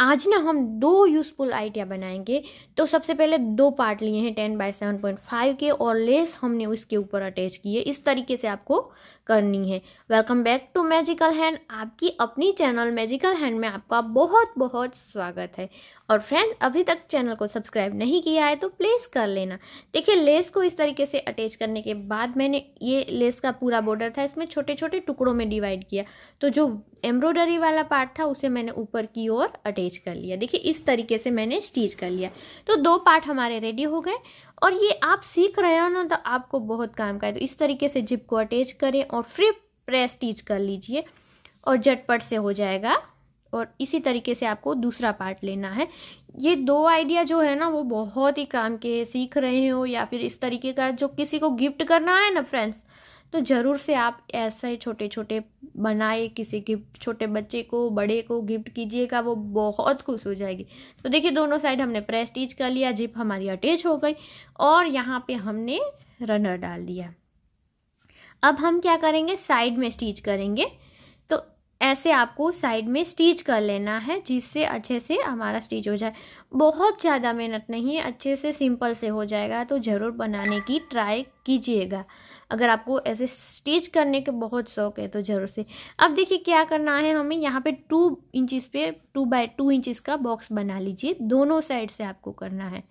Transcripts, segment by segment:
आज ना हम दो यूज़फुल आइडिया बनाएंगे तो सबसे पहले दो पार्ट लिए हैं ten by seven point five के और लेस हमने उसके ऊपर अटैच किए इस तरीके से आपको करनी है welcome back to magical hand आपकी अपनी चैनल मैजिकल हैंड में आपका बहुत बहुत स्वागत है और फ्रेंड्स अभी तक चैनल को सब्सक्राइब नहीं किया है तो प्लीज़ कर लेना देखिए लेस को इस तरीके से अटैच करने के बाद मैंने ये लेस का पूरा बॉर्डर था इसमें छोटे छोटे टुकड़ों में डिवाइड किया तो जो एम्ब्रॉयडरी वाला पार्ट था उसे मैंने ऊपर की ओर अटैच कर लिया देखिए इस तरीके से मैंने स्टिच कर लिया तो दो पार्ट हमारे रेडी हो गए और ये आप सीख रहे हो ना तो आपको बहुत काम का है तो इस तरीके से जिप को अटैच करें और फिर प्रेस टीच कर लीजिए और झटपट से हो जाएगा और इसी तरीके से आपको दूसरा पार्ट लेना है ये दो आइडिया जो है ना वो बहुत ही काम के सीख रहे हो या फिर इस तरीके का जो किसी को गिफ्ट करना है ना फ्रेंड्स तो ज़रूर से आप ऐसे छोटे छोटे बनाए किसी गिफ्ट छोटे बच्चे को बड़े को गिफ्ट कीजिएगा वो बहुत खुश हो जाएगी तो देखिए दोनों साइड हमने प्रेस स्टिच कर लिया जिप हमारी अटैच हो गई और यहाँ पे हमने रनर डाल दिया अब हम क्या करेंगे साइड में स्टीच करेंगे ऐसे आपको साइड में स्टिच कर लेना है जिससे अच्छे से हमारा स्टिच हो जाए बहुत ज़्यादा मेहनत नहीं है अच्छे से सिंपल से हो जाएगा तो ज़रूर बनाने की ट्राई कीजिएगा अगर आपको ऐसे स्टिच करने के बहुत शौक है तो ज़रूर से अब देखिए क्या करना है हमें यहाँ पे टू इंचिस पे टू बाय टू इंचिस का बॉक्स बना लीजिए दोनों साइड से आपको करना है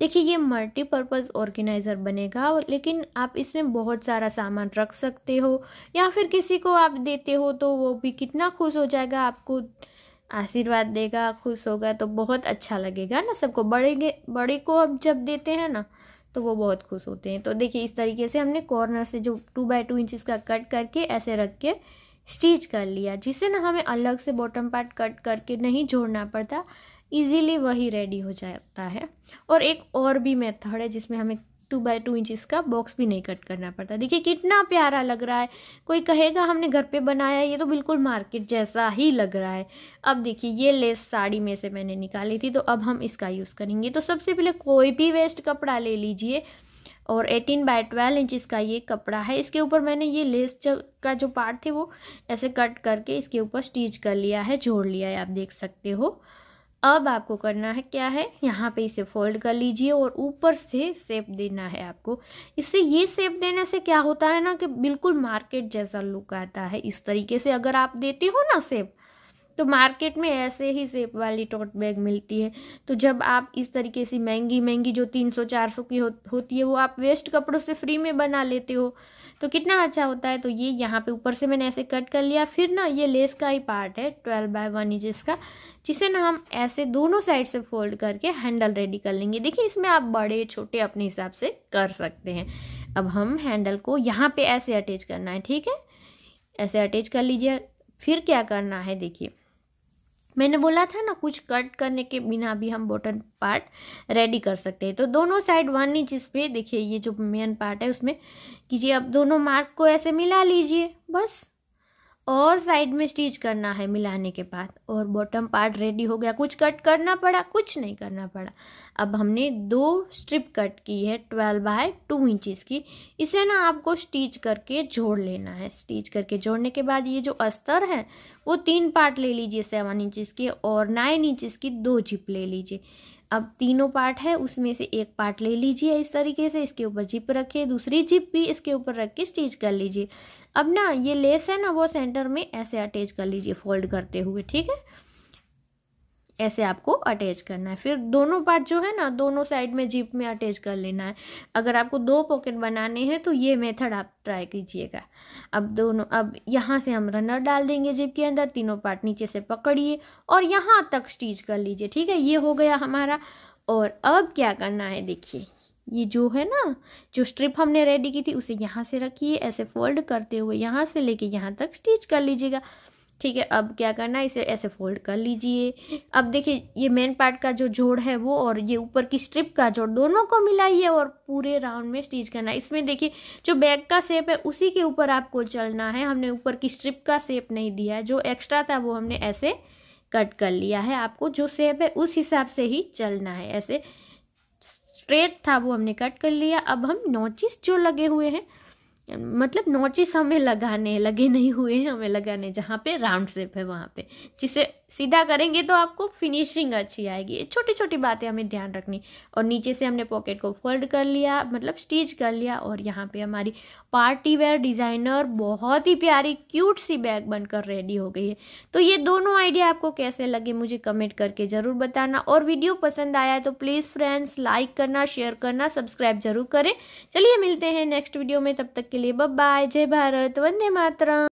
देखिए ये मल्टीपर्पज़ ऑर्गेनाइज़र बनेगा लेकिन आप इसमें बहुत सारा सामान रख सकते हो या फिर किसी को आप देते हो तो वो भी कितना खुश हो जाएगा आपको आशीर्वाद देगा खुश होगा तो बहुत अच्छा लगेगा ना सबको बड़े बड़े को अब जब देते हैं ना तो वो बहुत खुश होते हैं तो देखिए इस तरीके से हमने कॉर्नर से जो टू बाई टू इंचज़ का कट करके ऐसे रख के स्टिच कर लिया जिससे ना हमें अलग से बॉटम पार्ट कट करके नहीं जोड़ना पड़ता ईजीली वही रेडी हो जाता है और एक और भी मेथड है जिसमें हमें टू बाई टू इंचिस का बॉक्स भी नहीं कट करना पड़ता देखिए कितना प्यारा लग रहा है कोई कहेगा हमने घर पे बनाया ये तो बिल्कुल मार्केट जैसा ही लग रहा है अब देखिए ये लेस साड़ी में से मैंने निकाली थी तो अब हम इसका यूज़ करेंगे तो सबसे पहले कोई भी वेस्ट कपड़ा ले लीजिए और 18 बाय 12 इंच का ये कपड़ा है इसके ऊपर मैंने ये लेस का जो पार्ट थे वो ऐसे कट करके इसके ऊपर स्टिच कर लिया है जोड़ लिया है आप देख सकते हो अब आपको करना है क्या है यहाँ पे इसे फोल्ड कर लीजिए और ऊपर से सेप देना है आपको इससे ये सेप देने से क्या होता है ना कि बिल्कुल मार्केट जैसा लुक आता है इस तरीके से अगर आप देते हो ना सेप तो मार्केट में ऐसे ही सेप वाली टोट बैग मिलती है तो जब आप इस तरीके से महंगी महंगी जो चार सौ की हो, होती है वो आप वेस्ट कपड़ों से फ्री में बना लेते हो तो कितना अच्छा होता है तो ये यहाँ पे ऊपर से मैंने ऐसे कट कर लिया फिर ना ये लेस का ही पार्ट है ट्वेल्व बाय वन इंच का जिसे ना हम ऐसे दोनों साइड से फोल्ड करके हैंडल रेडी कर लेंगे देखिए इसमें आप बड़े छोटे अपने हिसाब से कर सकते हैं अब हम हैंडल को यहाँ पर ऐसे अटैच करना है ठीक है ऐसे अटैच कर लीजिए फिर क्या करना है देखिए मैंने बोला था ना कुछ कट करने के बिना भी हम बॉटम पार्ट रेडी कर सकते हैं तो दोनों साइड वन इंच पे देखिए ये जो मेन पार्ट है उसमें कीजिए अब दोनों मार्क को ऐसे मिला लीजिए बस और साइड में स्टिच करना है मिलाने के बाद और बॉटम पार्ट रेडी हो गया कुछ कट करना पड़ा कुछ नहीं करना पड़ा अब हमने दो स्ट्रिप कट की है ट्वेल्व बाय टू इंचिस की इसे ना आपको स्टिच करके जोड़ लेना है स्टिच करके जोड़ने के बाद ये जो अस्तर है वो तीन पार्ट ले लीजिए सेवन इंचिस की और नाइन इंचिस की दो जिप ले लीजिए अब तीनों पार्ट है उसमें से एक पार्ट ले लीजिए इस तरीके से इसके ऊपर जिप रखिए दूसरी जिप भी इसके ऊपर रख के स्टिच कर लीजिए अब ना ये लेस है ना वो सेंटर में ऐसे अटैच कर लीजिए फोल्ड करते हुए ठीक है ऐसे आपको अटैच करना है फिर दोनों पार्ट जो है ना दोनों साइड में जीप में अटैच कर लेना है अगर आपको दो पॉकेट बनाने हैं तो ये मेथड आप ट्राई कीजिएगा अब दोनों अब यहाँ से हम रनर डाल देंगे जीप के अंदर तीनों पार्ट नीचे से पकड़िए और यहाँ तक स्टिच कर लीजिए ठीक है ये हो गया हमारा और अब क्या करना है देखिए ये जो है ना जो स्ट्रिप हमने रेडी की थी उसे यहाँ से रखिए ऐसे फोल्ड करते हुए यहाँ से लेके यहाँ तक स्टिच कर लीजिएगा ठीक है अब क्या करना है इसे ऐसे फोल्ड कर लीजिए अब देखिए ये मेन पार्ट का जो जोड़ है वो और ये ऊपर की स्ट्रिप का जोड़ दोनों को मिलाइए और पूरे राउंड में स्टिच करना है इसमें देखिए जो बैग का शेप है उसी के ऊपर आपको चलना है हमने ऊपर की स्ट्रिप का शेप नहीं दिया जो एक्स्ट्रा था वो हमने ऐसे कट कर लिया है आपको जो शेप है उस हिसाब से ही चलना है ऐसे स्ट्रेट था वो हमने कट कर लिया अब हम नोचिस जो लगे हुए हैं मतलब नोचिस हमें लगाने लगे नहीं हुए हैं हमें लगाने जहाँ पे राउंड शेप है वहाँ पे जिसे सीधा करेंगे तो आपको फिनिशिंग अच्छी आएगी ये छोटी छोटी बातें हमें ध्यान रखनी और नीचे से हमने पॉकेट को फोल्ड कर लिया मतलब स्टिच कर लिया और यहाँ पे हमारी पार्टी वेयर डिज़ाइनर बहुत ही प्यारी क्यूट सी बैग बनकर रेडी हो गई है तो ये दोनों आइडिया आपको कैसे लगे मुझे कमेंट करके ज़रूर बताना और वीडियो पसंद आया तो प्लीज़ फ्रेंड्स लाइक करना शेयर करना सब्सक्राइब जरूर करें चलिए मिलते हैं नेक्स्ट वीडियो में तब तक के लिए बाय जय भारत वंदे मातरम